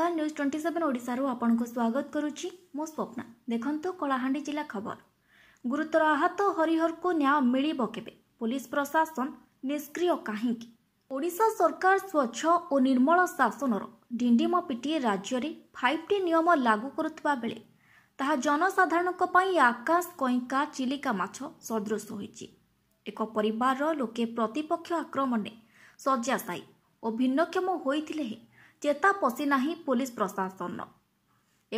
ନମସ୍କାର news twenty seven ଓଡ଼ିଶାରୁ ଆପଣଙ୍କୁ ସ୍ୱାଗତ କରୁଛି ମୁଁ ସ୍ୱପ୍ନା ଦେଖନ୍ତୁ କଳାହାଣ୍ଡି ଜିଲ୍ଲା ଖବର ଗୁରୁତର ଆହତ ହରିହରକୁ ନ୍ୟାୟ ମିଳିବ କେବେ ପୋଲିସ ପ୍ରଶାସନ ନିଷ୍କ୍ରିୟ କାହିଁକି ଓଡ଼ିଶା ସରକାର ସ୍ୱଚ୍ଛ ଓ ନିର୍ମଳ ଶାସନର ଡିଣ୍ଡିମ ପିଟି ରାଜ୍ୟରେ ଫାଇଭ୍ ଟି ନିୟମ ଲାଗୁ କରୁଥିବା ବେଳେ ତାହା ଜନସାଧାରଣଙ୍କ ପାଇଁ ଆକାଶ କଇଁକା ଚିଲିକା ମାଛ ସଦୃଶ ହୋଇଛି ଏକ ପରିବାରର ଲୋକେ ପ୍ରତିପକ୍ଷ ଆକ୍ରମଣରେ ଶଯ୍ୟାଶାୟୀ ଓ ଭିନ୍ନକ୍ଷମ ହୋଇଥିଲେ ହେଁ ଚେତା ପଶିନାହିଁ ପୋଲିସ ପ୍ରଶାସନ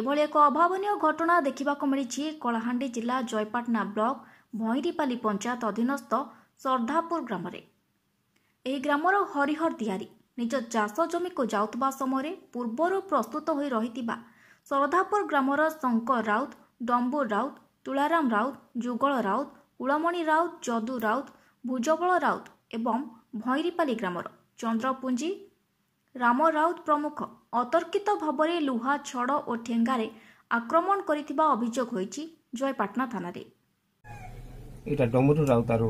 ଏଭଳି ଏକ ଅଭାବନୀୟ ଘଟଣା ଦେଖିବାକୁ ମିଳିଛି କଳାହାଣ୍ଡି ଜିଲ୍ଲା ଜୟପାଟନା ବ୍ଲକ ଭଇଁରିପାଲି ପଞ୍ଚାୟତ ଅଧୀନସ୍ଥ ସର୍ଦ୍ଧାପୁର ଗ୍ରାମରେ ଏହି ଗ୍ରାମର ହରିହର ତିଆରି ନିଜ ଚାଷ ଜମିକୁ ଯାଉଥିବା ସମୟରେ ପୂର୍ବରୁ ପ୍ରସ୍ତୁତ ହୋଇ ରହିଥିବା ସର୍ଦ୍ଧାପୁର ଗ୍ରାମର ଶଙ୍କର ରାଉତ ଡମ୍ବୁ ରାଉତ ତୁଳାରାମ ରାଉତ ଯୁଗଳ ରାଉତ କୁଳମଣି ରାଉତ ଯଦୁ ରାଉତ ଭୁଜବଳ ରାଉତ ଏବଂ ଭଇଁରିପାଲି ଗ୍ରାମର ଚନ୍ଦ୍ରପୁଞ୍ଜି ରାମ ରାଉତ ପ୍ରମୁଖ ଅତର୍କିତ ଭାବରେ ଲୁହା ଛଡ଼ ଓ ଠେଙ୍ଗାରେ ଆକ୍ରମଣ କରିଥିବା ଅଭିଯୋଗ ହୋଇଛି ଜୟପାଟନା ଥାନାରେ ଏଇଟା ଡମରୁ ରାଉତ ଆରୁ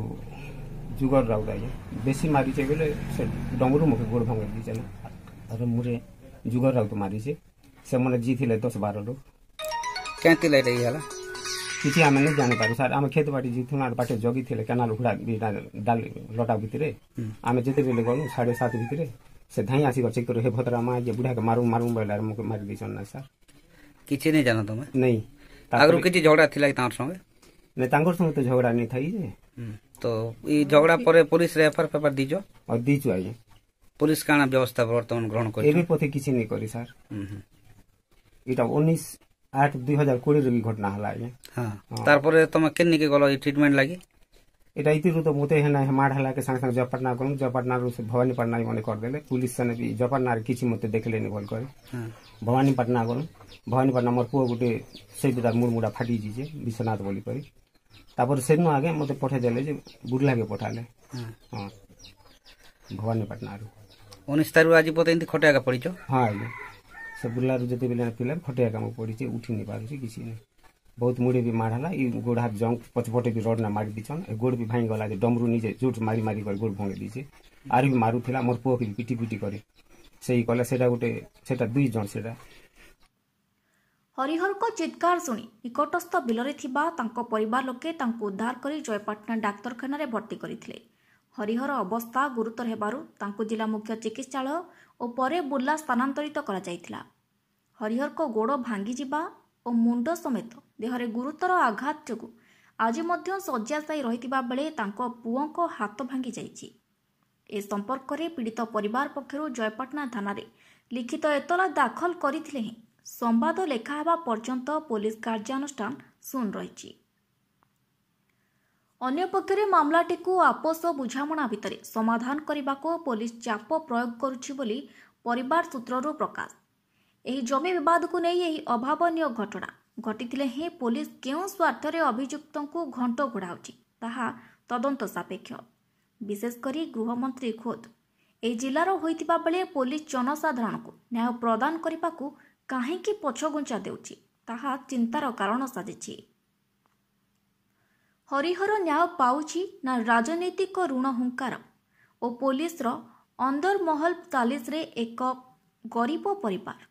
ଯୁଗର ରାଉତ ଆଜ୍ଞା ବେଶୀ ମାରିଛେ ବୋଲେ ସେ ଡମରୁ ମୁଖେ ଗୋଡ଼ ଭାଙ୍ଗି ଦେଇଛେ ନା ଆର ମୁରେ ଯୁଗର ରାଉତ ମାରିଛେ ସେମାନେ ଜିଥିଲେ ଦଶ ବାରରୁ କେଁ ଥିଲା ଏଇଟା ହେଲା କିଛି ଆମେ ନାଇଁ ଜାଣିପାରୁ ସାର୍ ଆମେ କ୍ଷେତ ବାଟି ଜିଥିଲୁ ଆର ବାଟେ ଜଗିଥିଲେ କେନାଲ ହୁଡ଼ା ଲଟା ଭିତରେ ଆମେ ଯେତେବେଳେ ଗଲୁ ସାଢ଼େ ସାତ ଭିତରେ ସେ ଧାଇଁ ଆସିକର ଚେକ୍ କରୁ ହେ ଭଦ୍ରା ମା ଇଏ ବୁଢ଼ାକେ ମାରୁ ମାରୁ ବୋଇଲେ ମୋତେ ମାରି ଦେଇଛନ୍ ନା ସାର୍ କିଛି ନାଇଁ ଜାଣ ତମେ ନାଇଁ ଆଗରୁ କିଛି ଝଗଡ଼ା ଥିଲା କି ତାଙ୍କର ସଙ୍ଗେ ନାଇଁ ତାଙ୍କର ସଙ୍ଗେ ତ ଝଗଡ଼ା ନାଇଁ ଥାଇ ଯେ ତ ଏଇ ଝଗଡ଼ା ପରେ ପୋଲିସରେ ଏଫଆଇଆର ଫେଫଆର ଦେଇଛ ଆଉ ଦେଇଛୁ ଆଜ୍ଞା ପୋଲିସ କାଣା ବ୍ୟବସ୍ଥା ବର୍ତ୍ତମାନ ଗ୍ରହଣ କରି ଏବେ ପଥେ କିଛି ନାଇଁ କରି ସାର୍ ଏଇଟା ଉଣେଇଶ ଆଠ ଦୁଇ ହଜାର କୋଡ଼ିଏରେ ବି ଘଟଣା ହେଲା ଆଜ୍ଞା ତାରପରେ ତମେ କେନ୍ ନିକେ ଗଲ ଏଇ ଟ୍ରିଟମେଣ୍ଟ ଲାଗି एटा इति रूप बहुते है ना मार हला के संग संग जपटना गलम जपटना रूप से भवानी पटना मन कर देले पुलिस सने भी जपटना किछि मते देखले ने बोल करे भवानी पटना गलम भवानी पटना मोर पुओ गुटे सेई तार मुड़मुड़ा फाटी जीजे विश्वनाथ बोली करी তারপর সেদিন আগে মতো পঠাই দিলে যে বুর্লাকে পঠালে হ্যাঁ ভবানীপাটনা আর উনিশ তারিখ আজ পথে এমনি খটে একা পড়িছ হ্যাঁ সে বুর্লার যেতে বেলে পিলার খটে একা আমার পড়িছে উঠি নি পারছি কিছু নেই ବହୁତ ମୁଡ଼ି ବି ମାଡ଼ ହେଲା ଇ ଗୋଡ଼ ହାତ ଜଙ୍କ ପଛପଟେ ବି ରଡ଼ ନା ମାରି ଦେଇଛନ୍ ଏ ଗୋଡ଼ ବି ଭାଙ୍ଗିଗଲା ଯେ ଡମରୁ ନିଜେ ଚୁଟ ମାରି ମାରି କରି ଗୋଡ଼ ଭାଙ୍ଗି ଦେଇଛି ଆରି ବି ମାରୁଥିଲା ମୋର ପୁଅକୁ ବି ପିଟି ପିଟି କରି ସେଇ କଲା ସେଇଟା ଗୋଟେ ସେଇଟା ଦୁଇ ଜଣ ସେଇଟା ହରିହରଙ୍କ ଚିତ୍କାର ଶୁଣି ନିକଟସ୍ଥ ବିଲରେ ଥିବା ତାଙ୍କ ପରିବାର ଲୋକେ ତାଙ୍କୁ ଉଦ୍ଧାର କରି ଜୟପାଟଣା ଡାକ୍ତରଖାନାରେ ଭର୍ତ୍ତି କରିଥିଲେ ହରିହର ଅବସ୍ଥା ଗୁରୁତର ହେବାରୁ ତାଙ୍କୁ ଜିଲ୍ଲା ମୁଖ୍ୟ ଚିକିତ୍ସାଳୟ ଓ ପରେ ବୁର୍ଲା ସ୍ଥାନାନ୍ତରିତ କରାଯାଇଥିଲା ହରିହରଙ୍କ ଗୋଡ଼ ଭାଙ୍ଗିଯିବା ଓ ମୁଣ୍ଡ ସମେତ ଦେହରେ ଗୁରୁତର ଆଘାତ ଯୋଗୁଁ ଆଜି ମଧ୍ୟ ଶଯ୍ୟାଶାୟୀ ରହିଥିବା ବେଳେ ତାଙ୍କ ପୁଅଙ୍କ ହାତ ଭାଙ୍ଗି ଯାଇଛି ଏ ସମ୍ପର୍କରେ ପୀଡ଼ିତ ପରିବାର ପକ୍ଷରୁ ଜୟପାଟନା ଥାନାରେ ଲିଖିତ ଏତଲା ଦାଖଲ କରିଥିଲେ ହିଁ ସମ୍ବାଦ ଲେଖା ହେବା ପର୍ଯ୍ୟନ୍ତ ପୋଲିସ କାର୍ଯ୍ୟାନୁଷ୍ଠାନ ଶୂନ ରହିଛି ଅନ୍ୟପକ୍ଷରେ ମାମଲାଟିକୁ ଆପୋଷ ବୁଝାମଣା ଭିତରେ ସମାଧାନ କରିବାକୁ ପୋଲିସ ଚାପ ପ୍ରୟୋଗ କରୁଛି ବୋଲି ପରିବାର ସୂତ୍ରରୁ ପ୍ରକାଶ ଏହି ଜମି ବିବାଦକୁ ନେଇ ଏହି ଅଭାବନୀୟ ଘଟଣା ଘଟିଥିଲେ ହିଁ ପୋଲିସ କେଉଁ ସ୍ୱାର୍ଥରେ ଅଭିଯୁକ୍ତଙ୍କୁ ଘଣ୍ଟ ଘୋଡ଼ାଉଛି ତାହା ତଦନ୍ତ ସାପେକ୍ଷ ବିଶେଷ କରି ଗୃହମନ୍ତ୍ରୀ ଖୋଦ୍ ଏହି ଜିଲ୍ଲାର ହୋଇଥିବା ବେଳେ ପୋଲିସ ଜନସାଧାରଣଙ୍କୁ ନ୍ୟାୟ ପ୍ରଦାନ କରିବାକୁ କାହିଁକି ପଛଘୁଞ୍ଚା ଦେଉଛି ତାହା ଚିନ୍ତାର କାରଣ ସାଜିଛି ହରିହର ନ୍ୟାୟ ପାଉଛି ନା ରାଜନୈତିକ ଋଣ ହୁଙ୍କାର ଓ ପୋଲିସର ଅନ୍ଦରମହଲ ତାଲିସରେ ଏକ ଗରିବ ପରିବାର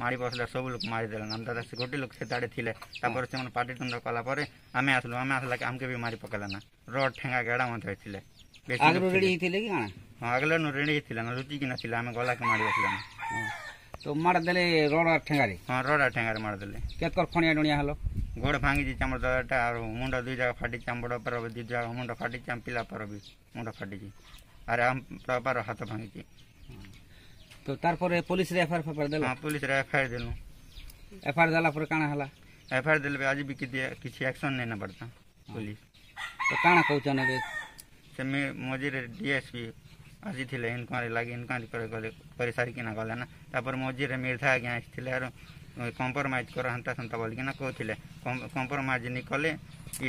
ମାଡ଼ି ବସିଲେ ସବୁ ଲୋକ ମାରିଦେଲେ ଆମ ଦାଦା ସେ ଗୋଟେ ଲୋକ ସେ ଦାଡ଼େ ଥିଲେ ତାପରେ ସେମାନେ ପାଟିତୁଣ୍ଡ କଲା ପରେ ଆମେ ଆସିଲୁ ଆମେ ଆସିଲା ଆମକେ ବି ମାରି ପକେଇଲେ ନା ରଡ଼ ଠେଙ୍ଗା ଗେଡ଼ା ମଧ୍ୟ ହେଇଥିଲେ ଆଗରୁ ରେଡ଼ି ହେଇଥିଲେ କି କାଣା ହଁ ଆଗଲେ ନୁ ରେଡ଼ି ହେଇଥିଲା ନା ଲୁଚିକି ନଥିଲା ଆମେ ଗଲାକି ମାଡ଼ି ବସିଲା ତ ମାଡ଼ି ଦେଲେ ରଡ଼ ଠେଙ୍ଗାରେ ହଁ ରଡ଼ ଠେଙ୍ଗାରେ ମାରି ଦେଲେ କେତକର ଖଣିଆ ଡଣିଆ ହେଲ ଗୋଡ଼ ଭାଙ୍ଗି ଯାଇଛି ଆମର ଦାଦାଟା ଆଉ ମୁଣ୍ଡ ଦୁଇ ଜାଗା ଫାଟିଛି ଆମ ବଡ଼ ପର ଦୁଇ ଜାଗା ମୁଣ୍ଡ ଫାଟିଛି ଆମ ପିଲା ପର ବି ମୁଣ୍ଡ ଫାଟିଛି ଆରେ ଆମ ପ୍ରପାର ହାତ ଭାଙ୍ଗିଛି तो तार पर पुलिस रे एफआर पेपर देलो हां पुलिस रे एफआर देलो एफआर देला पर काना हला एफआर देले आज भी कि किछि एक्शन नै न पड़ता पुलिस तो काना कहउछन रे से मे मजी रे डीएसपी आज थिले इन्क्वायरी लागि इन्क्वायरी पर गले परिसारी किना गले ना तापर मजी रे मिर्था गया थिले आरो कॉम्प्रोमाइज कर हंता संता बोल किना कहथिले कॉम्प्रोमाइज निकले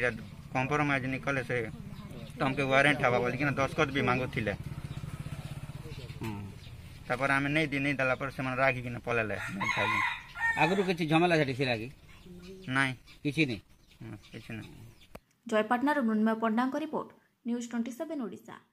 इरा कॉम्प्रोमाइज निकले से तुमके वारंट आबा बोल किना दस्तखत भी मांगो थिले ତାପରେ ଆମେ ନେଇ ଦେଇ ନେଇ ଦେଲା ପରେ ସେମାନେ ରାଗିକିନା ପଳେଇଲେ ଆଗରୁ କିଛି ଝମେଲା ସେଠି ସେ ରାଗି ନାଇଁ କିଛି ନାହିଁ କିଛି ନାହିଁ ଜୟପାଟନାରୁ মৃন্ময় পণ্ডাঙ্গ report news twenty seven Odisha